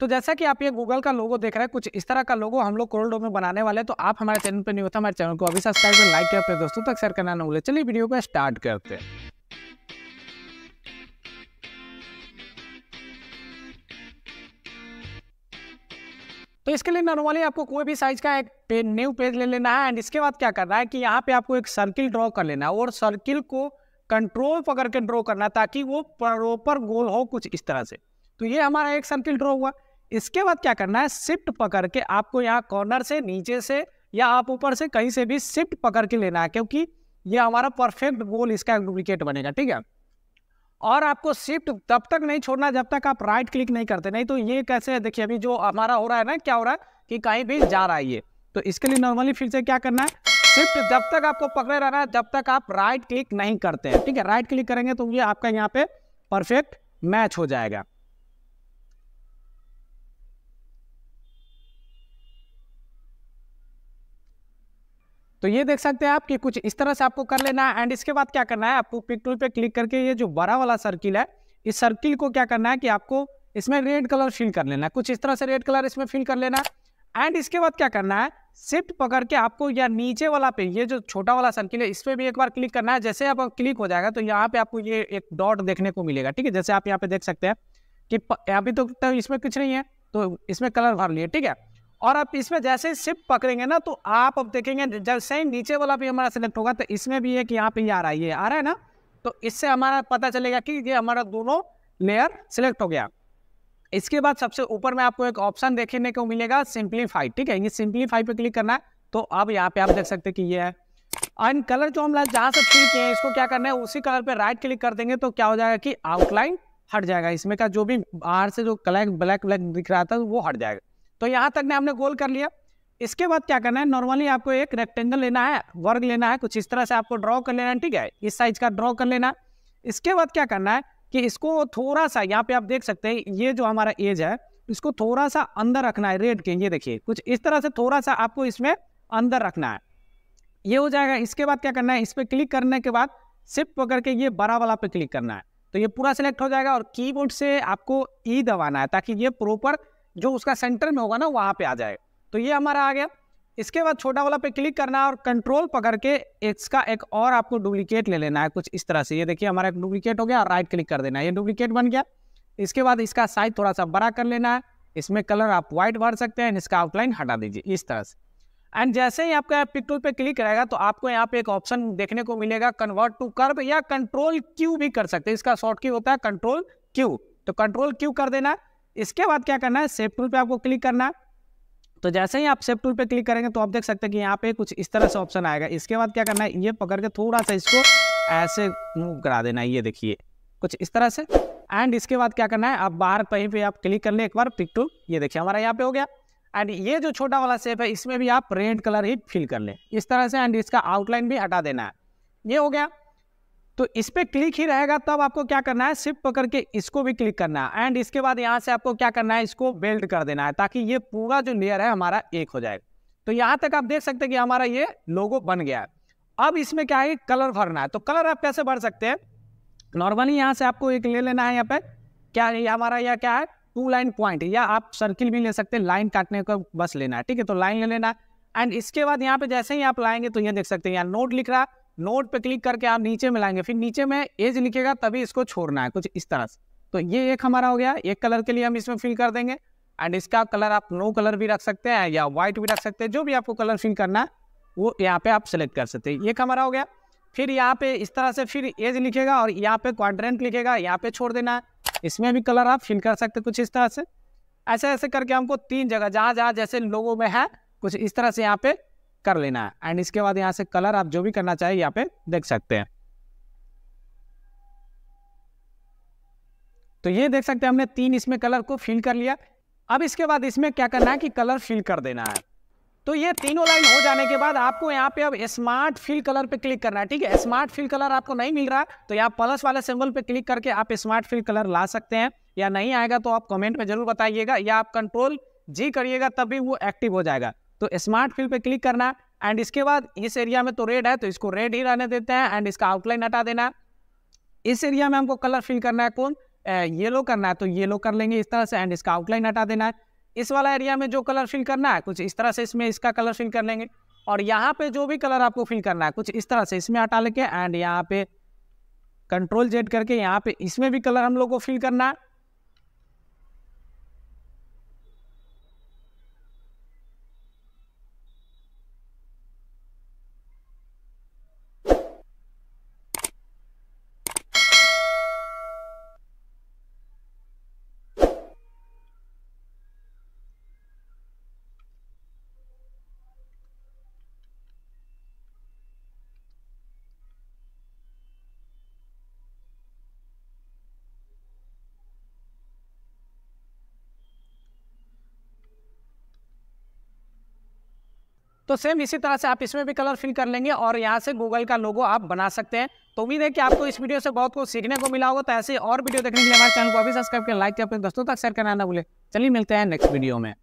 तो जैसा कि आप ये गूगल का लोगो देख रहे हैं कुछ इस तरह का लोगो हम लोग कोल्ड में बनाने वाले तो आप हमारे चैनल पर नहीं होता हमारे चैनल को अभी सब्सक्राइब कर लाइक करते अपने दोस्तों तक शेयर करना ना भूले चलिए वीडियो को स्टार्ट करते हैं तो इसके लिए नॉर्मली आपको कोई भी साइज का एक पे, न्यू पेज ले लेना है एंड इसके बाद क्या करना है कि यहाँ पे आपको एक सर्किल ड्रॉ कर लेना है और सर्किल को कंट्रोल पकड़ के ड्रॉ करना है ताकि वो प्रॉपर गोल हो कुछ इस तरह से तो ये हमारा एक सर्किल ड्रॉ हुआ इसके बाद क्या करना है शिफ्ट पकड़ के आपको यहाँ कॉर्नर से नीचे से या आप ऊपर से कहीं से भी शिफ्ट पकड़ के लेना है क्योंकि ये हमारा परफेक्ट गोल इसका डुप्लीकेट बनेगा ठीक है और आपको शिफ्ट तब तक नहीं छोड़ना जब तक आप राइट क्लिक नहीं करते नहीं तो ये कैसे है देखिए अभी जो हमारा हो रहा है ना क्या हो रहा है कि कहीं भी जा रहा है ये तो इसके लिए नॉर्मली फिर से क्या करना है शिफ्ट जब तक आपको पकड़े रहना है जब तक आप राइट क्लिक नहीं करते हैं ठीक है राइट क्लिक करेंगे तो ये आपका यहाँ पे परफेक्ट मैच हो जाएगा तो ये देख सकते हैं आप कि कुछ इस तरह से आपको कर लेना है एंड इसके बाद क्या करना है आपको पिक टूल पे क्लिक करके ये जो बड़ा वाला सर्किल है इस सर्किल को क्या करना है कि आपको इसमें रेड कलर फिल कर लेना है कुछ इस तरह से रेड कलर इसमें फिल कर लेना है एंड इसके बाद क्या करना है शिफ्ट पकड़ के आपको या नीचे वाला पे ये जो छोटा वाला सर्किल है इस पर भी एक बार क्लिक करना है जैसे आप क्लिक हो जाएगा तो यहाँ पे आपको ये एक डॉट देखने को मिलेगा ठीक है जैसे आप यहाँ पे देख सकते हैं कि अभी तो, तो, इसमें कुछ नहीं है तो इसमें कलर भर लिए ठीक है और आप इसमें जैसे ही शिफ्ट पकड़ेंगे ना तो आप अब देखेंगे जब सही नीचे वाला भी हमारा सिलेक्ट होगा तो इसमें भी है कि यहाँ पे ये आ रहा है ये आ रहा है ना तो इससे हमारा पता चलेगा कि ये हमारा दोनों लेयर सिलेक्ट हो गया इसके बाद सबसे ऊपर में आपको एक ऑप्शन देखने को मिलेगा सिंप्लीफाई ठीक है ये सिंप्लीफाई पर क्लिक करना है तो अब यहाँ पे आप देख सकते कि ये है एंड कलर जो हम जहाँ से क्लिक किए इसको क्या करना है उसी कलर पर राइट क्लिक कर देंगे तो क्या हो जाएगा कि आउटलाइन हट जाएगा इसमें का जो भी बाहर से जो कलर ब्लैक ब्लैक दिख रहा था वो हट जाएगा तो यहाँ तक ने आपने गोल कर लिया इसके बाद क्या करना है नॉर्मली आपको एक रेक्टेंगल लेना है वर्ग लेना है कुछ इस तरह से आपको ड्रॉ कर लेना है ठीक है इस साइज का ड्रॉ कर लेना इसके बाद क्या करना है कि इसको थोड़ा सा यहाँ पे आप देख सकते हैं ये जो हमारा एज है इसको थोड़ा सा अंदर रखना है रेड के ये देखिए कुछ इस तरह से थोड़ा सा आपको इसमें अंदर रखना है ये हो जाएगा इसके बाद क्या करना है इस पर क्लिक करने के बाद सिर्फ पकड़ के ये बड़ा वाला पे क्लिक करना है तो ये पूरा सिलेक्ट हो जाएगा और कीबोर्ड से आपको ई e दबाना है ताकि ये प्रॉपर जो उसका सेंटर में होगा ना वहाँ पे आ जाएगा तो ये हमारा आ गया इसके बाद छोटा वाला पे क्लिक करना है और कंट्रोल पकड़ के इसका एक और आपको डुप्लीकेट ले लेना है कुछ इस तरह से ये देखिए हमारा एक डुप्लीकेट हो गया और राइट क्लिक कर देना है ये डुप्लीकेट बन गया इसके बाद इसका साइज थोड़ा सा बड़ा कर लेना है इसमें कलर आप व्हाइट भर सकते हैं इसका आउटलाइन हटा दीजिए इस तरह से एंड जैसे ही आपका पिक टूल पे क्लिक रहेगा तो आपको यहाँ पे एक ऑप्शन देखने को मिलेगा कन्वर्ट टू कर्व या कंट्रोल क्यू भी कर सकते हैं इसका शॉर्ट की होता है कंट्रोल क्यू तो कंट्रोल क्यू कर देना है इसके बाद क्या करना है सेफ टूल पे आपको क्लिक करना है तो जैसे ही आप सेफ टूल पे क्लिक करेंगे तो आप देख सकते हैं कि यहाँ पे कुछ इस तरह से ऑप्शन आएगा इसके बाद क्या करना है ये पकड़ के थोड़ा सा इसको ऐसे मूव करा देना है ये देखिए कुछ इस तरह से एंड इसके बाद क्या करना है आप बाहर कहीं पे आप क्लिक कर लें एक बार पिक टू ये देखिए हमारा यहाँ पे हो गया एंड ये जो छोटा वाला सेप है इसमें भी आप रेड कलर ही फिल कर ले इस तरह से एंड इसका आउटलाइन भी हटा देना है ये हो गया तो इस पर क्लिक ही रहेगा तब आपको क्या करना है सिर्फ पकड़ के इसको भी क्लिक करना है एंड इसके बाद यहाँ से आपको क्या करना है इसको बेल्ट कर देना है ताकि ये पूरा जो लेयर है हमारा एक हो जाएगा तो यहाँ तक आप देख सकते हैं कि हमारा ये लोगो बन गया है अब इसमें क्या है कलर भरना है तो कलर आप कैसे भर सकते हैं नॉर्मली यहाँ से आपको एक ले लेना है यहाँ पे क्या है हमारा यह क्या है टू लाइन पॉइंट या आप सर्किल भी ले सकते हैं लाइन काटने का बस लेना है ठीक है तो लाइन ले लेना एंड इसके बाद यहाँ पे जैसे ही आप लाएंगे तो ये देख सकते हैं यहाँ नोट लिख रहा है नोट पे क्लिक करके आप नीचे मिलाएंगे फिर नीचे में एज लिखेगा तभी इसको छोड़ना है कुछ इस तरह से तो ये एक हमारा हो गया एक कलर के लिए हम इसमें फिल कर देंगे एंड इसका कलर आप नो कलर भी रख सकते हैं या व्हाइट भी रख सकते हैं जो भी आपको कलर फिल करना है वो यहाँ पे आप सेलेक्ट कर सकते हैं एक हमारा हो गया फिर यहाँ पे इस तरह से फिर एज लिखेगा और यहाँ पे क्वाड्रेंट लिखेगा यहाँ पे छोड़ देना है इसमें भी कलर आप फिल कर सकते कुछ इस तरह से ऐसे ऐसे करके हमको तीन जगह जहाँ जहाँ जैसे लोगों में है कुछ इस तरह से यहाँ पे कर लेना है एंड इसके बाद यहाँ से कलर आप जो भी करना चाहे यहाँ पे देख सकते हैं तो ये देख सकते हैं हमने तीन इसमें कलर को फिल कर लिया अब इसके बाद इसमें क्या करना है कि कलर फिल कर देना है तो ये तीनों लाइन हो जाने के बाद आपको यहाँ पे अब स्मार्ट फिल कलर पे क्लिक करना है ठीक है स्मार्ट फिल कलर आपको नहीं मिल रहा तो यहाँ प्लस वाले सिंबल पे क्लिक करके आप स्मार्ट फिल कलर ला सकते हैं या नहीं आएगा तो आप कमेंट में जरूर बताइएगा या आप कंट्रोल जी करिएगा तभी वो एक्टिव हो जाएगा तो स्मार्ट फिल पे क्लिक करना एंड इसके बाद इस एरिया में तो रेड है तो इसको रेड ही रहने देते हैं एंड इसका आउटलाइन हटा देना इस एरिया में हमको कलर फिल करना है कौन येलो करना है तो येलो कर लेंगे इस तरह से एंड इसका आउटलाइन हटा देना है इस वाला एरिया में जो कलर फिल करना है कुछ इस तरह से इसमें इसका कलर फिल कर लेंगे और यहाँ पे जो भी कलर आपको फिल करना है कुछ इस तरह से इसमें हटा लेके एंड यहाँ पे कंट्रोल जेड करके यहाँ पे इसमें भी कलर हम लोग को फिल करना है तो सेम इसी तरह से आप इसमें भी कलर फिल कर लेंगे और यहाँ से गूगल का लोगो आप बना सकते हैं तो उम्मीद है कि आपको इस वीडियो से बहुत कुछ सीखने को मिला होगा तो ऐसे और वीडियो देखने के लिए हमारे चैनल को अभी सब्सक्राइब करें लाइक करें अपने दोस्तों तक शेयर करना ना भूले चलिए मिलते हैं नेक्स्ट वीडियो में